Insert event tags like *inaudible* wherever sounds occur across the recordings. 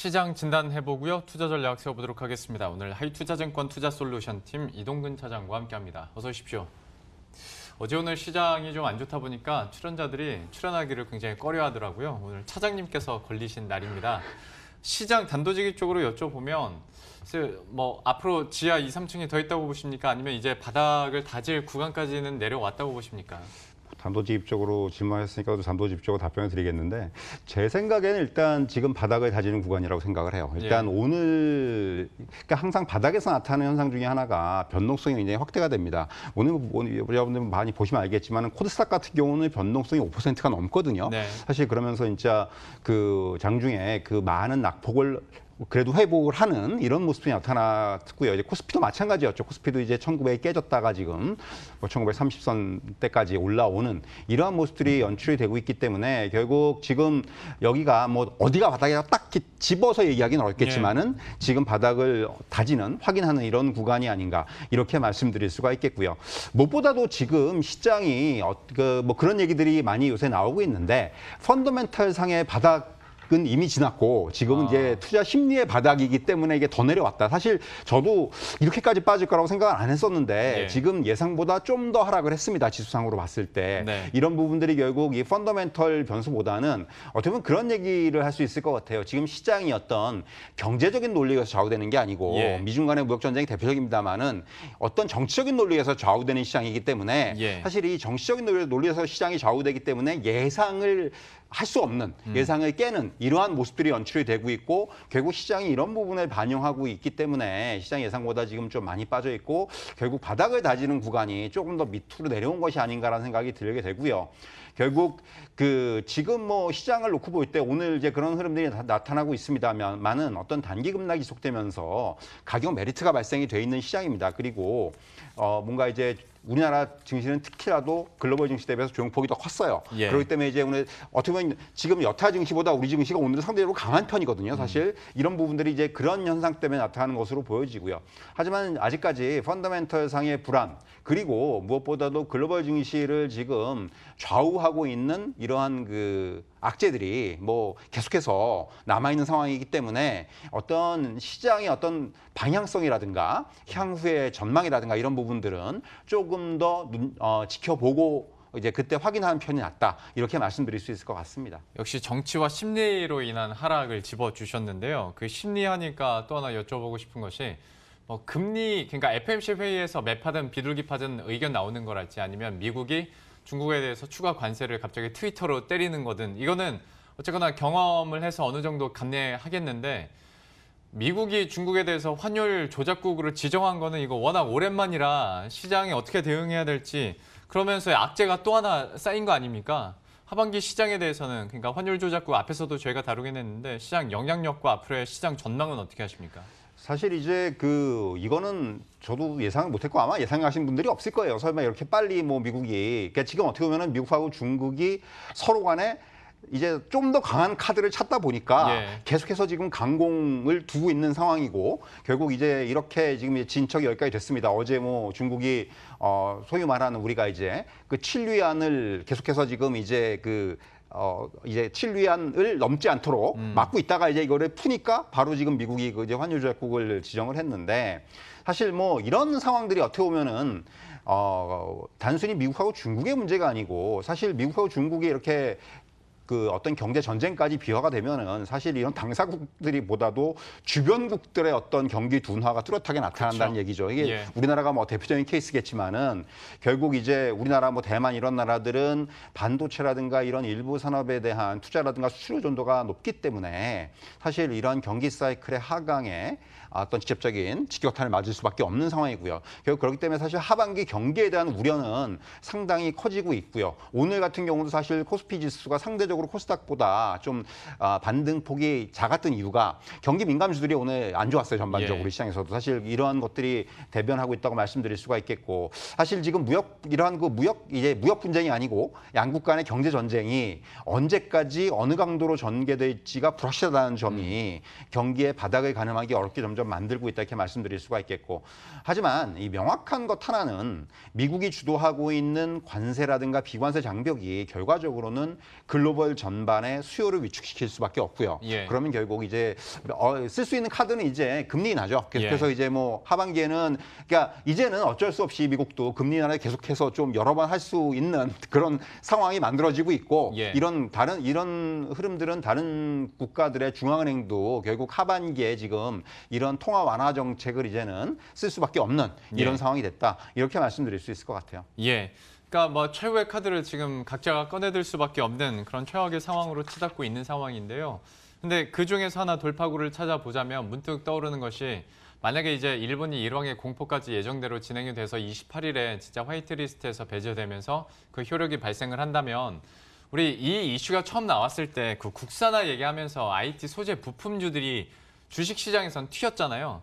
시장 진단해보고요. 투자 전략 세워보도록 하겠습니다. 오늘 하이투자증권 투자솔루션팀 이동근 차장과 함께합니다. 어서 오십시오. 어제 오늘 시장이 좀 안 좋다 보니까 출연자들이 출연하기를 굉장히 꺼려하더라고요. 오늘 차장님께서 걸리신 날입니다. 시장 단도직입 쪽으로 여쭤보면 뭐 앞으로 지하 2, 3층이 더 있다고 보십니까? 아니면 이제 바닥을 다질 구간까지는 내려왔다고 보십니까? 잠도직입적으로 질문했으니까 잠도직입적으로 답변을 드리겠는데 제 생각에는 일단 지금 바닥을 다지는 구간이라고 생각을 해요. 일단 예. 오늘 그러니까 항상 바닥에서 나타나는 현상 중에 하나가 변동성이 굉장히 확대가 됩니다. 오늘 뭐, 뭐, 여러분들 많이 보시면 알겠지만 코드스닥 같은 경우는 변동성이 5%가 넘거든요. 네. 사실 그러면서 진짜 그 장중에 그 많은 낙폭을 그래도 회복을 하는 이런 모습이 나타났고요. 이제 코스피도 마찬가지였죠. 코스피도 이제 1900에 깨졌다가 지금 1930선 뭐 때까지 올라오는 이러한 모습들이 연출이 되고 있기 때문에 결국 지금 여기가 뭐 어디가 바닥이라 딱히 집어서 얘기하기는 어렵겠지만은 네. 지금 바닥을 다지는 확인하는 이런 구간이 아닌가 이렇게 말씀드릴 수가 있겠고요. 무엇보다도 지금 시장이 어, 그 뭐 그런 얘기들이 많이 요새 나오고 있는데 펀더멘탈 상의 바닥 은 이미 지났고 지금은 아. 이제 투자 심리의 바닥이기 때문에 이게 더 내려왔다. 사실 저도 이렇게까지 빠질 거라고 생각을안 했었는데 네. 지금 예상보다 좀 더 하락을 했습니다. 지수상으로 봤을 때 네. 이런 부분들이 결국 이 펀더멘털 변수보다는 어떻게 보면 그런 얘기를 할 수 있을 것 같아요. 지금 시장이 어떤 경제적인 논리에서 좌우되는 게 아니고 예. 미중 간의 무역 전쟁이 대표적입니다만은 어떤 정치적인 논리에서 좌우되는 시장이기 때문에 예. 사실 이 정치적인 논리에서 시장이 좌우되기 때문에 예상을 할수 없는 음. 예상을 깨는 이러한 모습들이 연출이 되고 있고 결국 시장이 이런 부분을 반영하고 있기 때문에 시장 예상보다 지금 좀 많이 빠져 있고 결국 바닥을 다지는 구간이 조금 더 밑으로 내려온 것이 아닌가라는 생각이 들게 되고요. 결국 그 지금 뭐 시장을 놓고 볼 때 오늘 이제 그런 흐름들이 나, 타나고 있습니다만은 많 어떤 단기 급락이 속되면서 가격 메리트가 발생이 돼 있는 시장입니다. 그리고 어 뭔가 이제 우리나라 증시는 특히라도 글로벌 증시 대비해서 조용폭이 더 컸어요. 예. 그렇기 때문에 이제 오늘 어떻게 보면 지금 여타 증시보다 우리 증시가 오늘은 상대적으로 강한 편이거든요. 음. 사실 이런 부분들이 이제 그런 현상 때문에 나타나는 것으로 보여지고요. 하지만 아직까지 펀더멘털상의 불안 그리고 무엇보다도 글로벌 증시를 지금 좌우하고 하고 있는 이러한 그 악재들이 뭐 계속해서 남아있는 상황이기 때문에 어떤 시장의 어떤 방향성이라든가 향후의 전망이라든가 이런 부분들은 조금 더 눈, 어, 지켜보고 이제 그때 확인하는 편이 낫다 이렇게 말씀드릴 수 있을 것 같습니다. 역시 정치와 심리로 인한 하락을 집어주셨는데요. 그 심리하니까 또 하나 여쭤보고 싶은 것이 뭐 금리 그러니까 FMC 회의에서 매파든 비둘기파든 의견 나오는 거랄지 아니면 미국이 중국에 대해서 추가 관세를 갑자기 트위터로 때리는 거든 이거는 어쨌거나 경험을 해서 어느 정도 감내하겠는데 미국이 중국에 대해서 환율 조작국으로 지정한 거는 이거 워낙 오랜만이라 시장에 어떻게 대응해야 될지 그러면서 악재가 또 하나 쌓인 거 아닙니까? 하반기 시장에 대해서는 그러니까 환율 조작국 앞에서도 저희가 다루긴 했는데 시장 영향력과 앞으로의 시장 전망은 어떻게 하십니까? 사실 이제 그 이거는 저도 예상을 못했고 아마 예상하신 분들이 없을 거예요. 설마 이렇게 빨리 뭐 미국이 그러니까 지금 어떻게 보면은 미국하고 중국이 서로 간에 이제 좀 더 강한 카드를 찾다 보니까 예. 계속해서 지금 강공을 두고 있는 상황이고 결국 이제 이렇게 지금 진척이 여기까지 됐습니다. 어제 뭐 중국이 어 소위 말하는 우리가 이제 그 칠위안을 계속해서 지금 이제 그 어, 이제 7위안을 넘지 않도록 음. 막고 있다가 이제 이거를 푸니까 바로 지금 미국이 그 이제 환율 조약국을 지정을 했는데 사실 뭐 이런 상황들이 어떻게 보면은 어, 단순히 미국하고 중국의 문제가 아니고 사실 미국하고 중국이 이렇게 그 어떤 경제 전쟁까지 비화가 되면은 사실 이런 당사국들이보다도 주변국들의 어떤 경기 둔화가 뚜렷하게 나타난다는 그렇죠. 얘기죠. 이게 예. 우리나라가 뭐 대표적인 케이스겠지만은 결국 이제 우리나라 뭐 대만 이런 나라들은 반도체라든가 이런 일부 산업에 대한 투자라든가 수출 의존도가 높기 때문에 사실 이런 경기 사이클의 하강에 어떤 직접적인 직격탄을 맞을 수밖에 없는 상황이고요. 결국 그렇기 때문에 사실 하반기 경기에 대한 우려는 상당히 커지고 있고요. 오늘 같은 경우도 사실 코스피 지수가 상대적으로 전반적으로 코스닥보다 좀 아, 반등폭이 작았던 이유가 경기 민감주들이 오늘 안 좋았어요. 전반적으로 예. 시장에서도 사실 이러한 것들이 대변하고 있다고 말씀드릴 수가 있겠고 사실 지금 무역 이러한 그 무역 이제 무역 분쟁이 아니고 양국 간의 경제 전쟁이 언제까지 어느 강도로 전개될지가 불확실하다는 점이 음. 경기의 바닥을 가늠하기 어렵게 점점 만들고 있다 이렇게 말씀드릴 수가 있겠고 하지만 이 명확한 것 하나는 미국이 주도하고 있는 관세라든가 비관세 장벽이 결과적으로는 글로벌 3월 전반에 수요를 위축시킬 수밖에 없고요. 예. 그러면 결국 이제 어, 쓸수 있는 카드는 이제 금리 나죠. 계속해서 예. 이제 뭐 하반기에는 그러니까 이제는 어쩔 수 없이 미국도 금리 나라 를 계속해서 좀 여러 번 할 수 있는 *laughs* 그런 상황이 만들어지고 있고 예. 이런 다른 이런 흐름들은 다른 국가들의 중앙은행도 결국 하반기에 지금 이런 통화 완화 정책을 이제는 쓸 수밖에 없는 이런 예. 상황이 됐다. 이렇게 말씀드릴 수 있을 것 같아요. 예. 그러니까 뭐 최후의 카드를 지금 각자가 꺼내들 수밖에 없는 그런 최악의 상황으로 치닫고 있는 상황인데요. 근데 그 중에서 하나 돌파구를 찾아보자면 문득 떠오르는 것이 만약에 이제 일본이 일왕의 공포까지 예정대로 진행이 돼서 28일에 진짜 화이트리스트에서 배제되면서 그 효력이 발생을 한다면 우리 이 이슈가 처음 나왔을 때 그 국산화 얘기하면서 IT 소재 부품주들이 주식시장에선 튀었잖아요.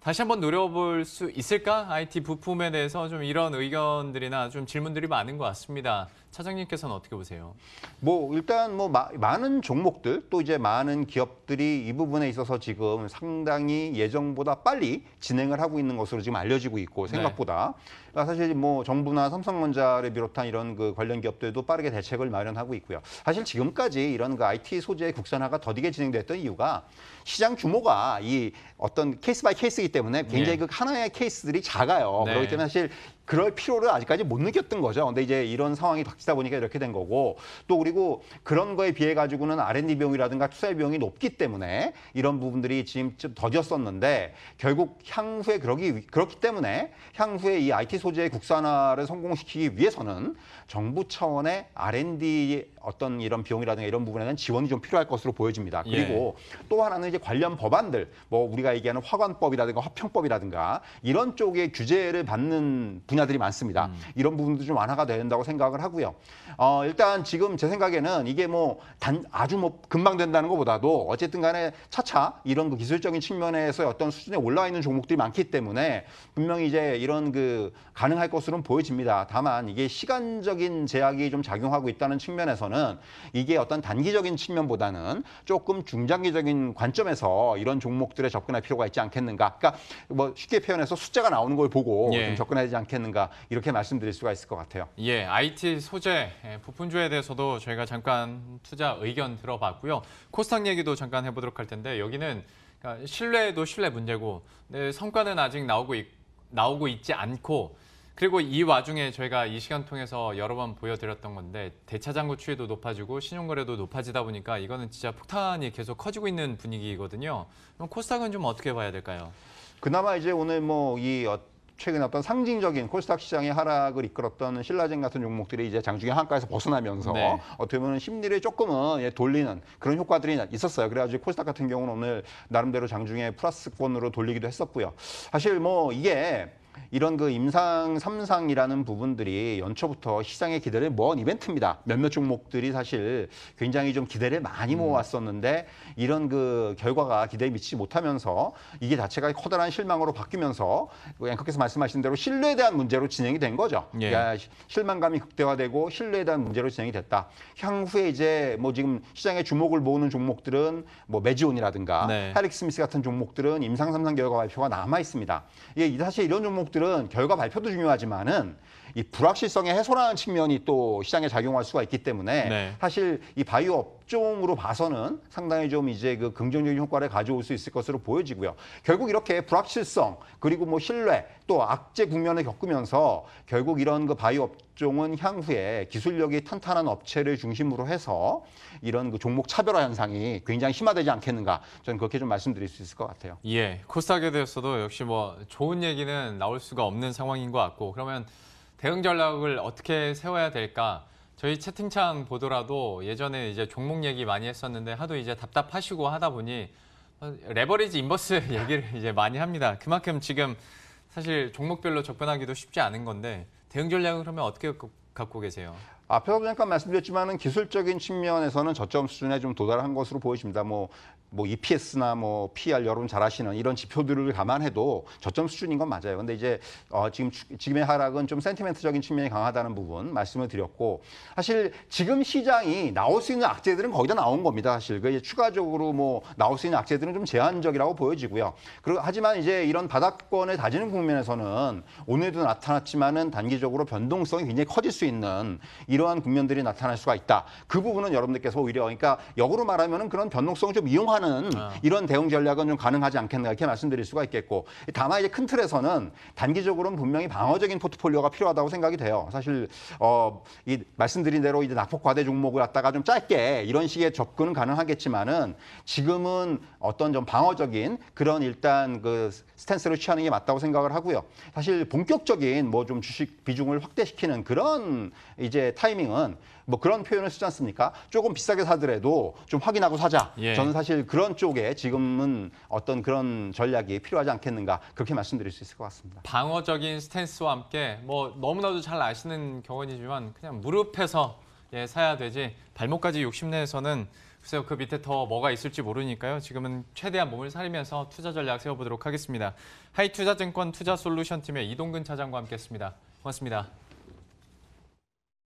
다시 한번 노려볼 수 있을까? IT 부품에 대해서 좀 이런 의견들이나 좀 질문들이 많은 것 같습니다. 차장님께서는 어떻게 보세요? 뭐 일단 뭐 마, 많은 종목들 또 이제 많은 기업들이 이 부분에 있어서 지금 상당히 예정보다 빨리 진행을 하고 있는 것으로 지금 알려지고 있고 네. 생각보다 네. 사실 뭐 정부나 삼성전자를 비롯한 이런 그 관련 기업들도 빠르게 대책을 마련하고 있고요. 사실 지금까지 이런 그 IT 소재의 국산화가 더디게 진행됐던 이유가 시장 규모가 이 어떤 케이스 바이 케이스이기 때문에 굉장히 네. 그 하나의 케이스들이 작아요. 네. 그렇기 때문에 사실 그럴 필요를 아직까지 못 느꼈던 거죠. 근데 이제 이런 상황이 닥치다 보니까 이렇게 된 거고 또 그리고 그런 거에 비해 가지고는 R&D 비용이라든가 투자 비용이 높기 때문에 이런 부분들이 지금 좀 더뎠었는데 결국 향후에 그러기 그렇기 때문에 향후에 이 IT 소재의 국산화를 성공시키기 위해서는 정부 차원의 R&D 어떤 이런 비용이라든가 이런 부분에는 지원이 좀 필요할 것으로 보여집니다. 예. 그리고 예. 또 하나는 이제 관련 법안들 뭐 우리가 얘기하는 화관법이라든가 화평법이라든가 이런 쪽의 규제를 받는 분 분야들이 많습니다. 음. 이런 부분도 좀 완화가 된다고 생각을 하고요. 어, 일단 지금 제 생각에는 이게 뭐 단 아주 뭐 금방 된다는 것보다도 어쨌든 간에 차차 이런 그 기술적인 측면에서 어떤 수준에 올라와 있는 종목들이 많기 때문에 분명히 이제 이런 그 가능할 것으로는 보여집니다. 다만 이게 시간적인 제약이 좀 작용하고 있다는 측면에서는 이게 어떤 단기적인 측면보다는 조금 중장기적인 관점에서 이런 종목들에 접근할 필요가 있지 않겠는가. 그러니까 뭐 쉽게 표현해서 숫자가 나오는 걸 보고 예. 좀 접근하지 않겠는가. 않는가 이렇게 말씀드릴 수가 있을 것 같아요. 예, IT 소재 예, 부품주에 대해서도 저희가 잠깐 투자 의견 들어봤고요. 코스닥 얘기도 잠깐 해보도록 할 텐데 여기는 그러니까 신뢰도 신뢰 문제고 네, 성과는 아직 나오고, 있, 나오고 있지 않고 그리고 이 와중에 저희가 이 시간 통해서 여러 번 보여드렸던 건데 대차장구 추이도 높아지고 신용거래도 높아지다 보니까 이거는 진짜 폭탄이 계속 커지고 있는 분위기거든요. 그럼 코스닥은 좀 어떻게 봐야 될까요? 그나마 이제 오늘 뭐이 어, 최근 에 어떤 상징적인 코스닥 시장의 하락을 이끌었던 신라젠 같은 종목들이 이제 장중에 한가에서 벗어나면서 네. 어떻게 보면 심리를 조금은 예, 돌리는 그런 효과들이 있었어요. 그래가지고 코스닥 같은 경우는 오늘 나름대로 장중에 플러스권으로 돌리기도 했었고요. 사실 뭐 이게 이런 그 임상 삼상이라는 부분들이 연초부터 시장의 기대를 모은 이벤트입니다. 몇몇 종목들이 사실 굉장히 좀 기대를 많이 음. 모았었는데 이런 그 결과가 기대에 미치지 못하면서 이게 자체가 커다란 실망으로 바뀌면서 앵커께서 말씀하신 대로 신뢰에 대한 문제로 진행이 된 거죠. 예. 그러니까 실망감이 극대화되고 신뢰에 대한 문제로 진행이 됐다. 향후에 이제 뭐 지금 시장의 주목을 모으는 종목들은 뭐 메지온이라든가 네. 하릭 스미스 같은 종목들은 임상 삼상 결과 발표가 남아 있습니다. 이게 사실 이런 종목 종목들은 결과 발표도 중요하지만은 이불확실성의 해소라는 측면이 또 시장에 작용할 수가 있기 때문에 네. 사실 이 바이오 업종으로 봐서는 상당히 좀 이제 그 긍정적인 효과를 가져올 수 있을 것으로 보여지고요. 결국 이렇게 불확실성 그리고 뭐 신뢰 또 악재 국면을 겪으면서 결국 이런 그 바이오 업종은 향후에 기술력이 탄탄한 업체를 중심으로 해서 이런 그 종목 차별화 현상이 굉장히 심화되지 않겠는가 저는 그렇게 좀 말씀드릴 수 있을 것 같아요. 예, 코스닥에 대해서도 역시 뭐 좋은 얘기는 나올 수가 없는 상황인 것 같고 그러면 대응 전략을 어떻게 세워야 될까 저희 채팅창 보더라도 예전에 이제 종목 얘기 많이 했었는데 하도 이제 답답하시고 하다 보니 레버리지 인버스 *laughs* 얘기를 이제 많이 합니다. 그만큼 지금 사실 종목별로 접근하기도 쉽지 않은 건데 대응 전략을 그러면 어떻게 갖고 계세요? 앞에서 잠깐 말씀드렸지만은 기술적인 측면에서는 저점 수준에 좀 도달한 것으로 보여집니다. 뭐, 뭐 EPS나 뭐 PR 여러분 잘 아시는 이런 지표들을 감안해도 저점 수준인 건 맞아요. 근데 이제 어, 지금 지금의 하락은 좀 센티멘트적인 측면이 강하다는 부분 말씀을 드렸고 사실 지금 시장이 나올 수 있는 악재들은 거기다 나온 겁니다. 사실 그 추가적으로 뭐 나올 수 있는 악재들은 좀 제한적이라고 보여지고요. 그리고 하지만 이제 이런 바닥권을 다지는 국면에서는 오늘도 나타났지만은 단기적으로 변동성이 굉장히 커질 수 있는 이 이러한 국면들이 나타날 수가 있다. 그 부분은 여러분들께서 오히려 그러니까 역으로 말하면 그런 변동성을 좀 이용하는 아. 이런 대응 전략은 좀 가능하지 않겠는가 이렇게 말씀드릴 수가 있겠고 다만 이제 큰 틀에서는 단기적으로는 분명히 방어적인 포트폴리오가 필요하다고 생각이 돼요. 사실 어 이 말씀드린 대로 이제 낙폭 과대 종목을 갖다가 좀 짧게 이런 식의 접근은 가능하겠지만은 지금은 어떤 좀 방어적인 그런 일단 그 스탠스를 취하는 게 맞다고 생각을 하고요. 사실 본격적인 뭐 좀 주식 비중을 확대시키는 그런 이제 타 타이밍은 뭐 그런 표현을 쓰지 않습니까? 조금 비싸게 사더라도 좀 확인하고 사자. 예. 저는 사실 그런 쪽에 지금은 어떤 그런 전략이 필요하지 않겠는가 그렇게 말씀드릴 수 있을 것 같습니다. 방어적인 스탠스와 함께 뭐 너무나도 잘 아시는 경험이지만 그냥 무릎에서 예, 사야 되지 발목까지 욕심내서는 글쎄요 그 밑에 더 뭐가 있을지 모르니까요. 지금은 최대한 몸을 살리면서 투자 전략 세워보도록 하겠습니다. 하이투자증권 투자솔루션팀의 이동근 차장과 함께했습니다. 고맙습니다.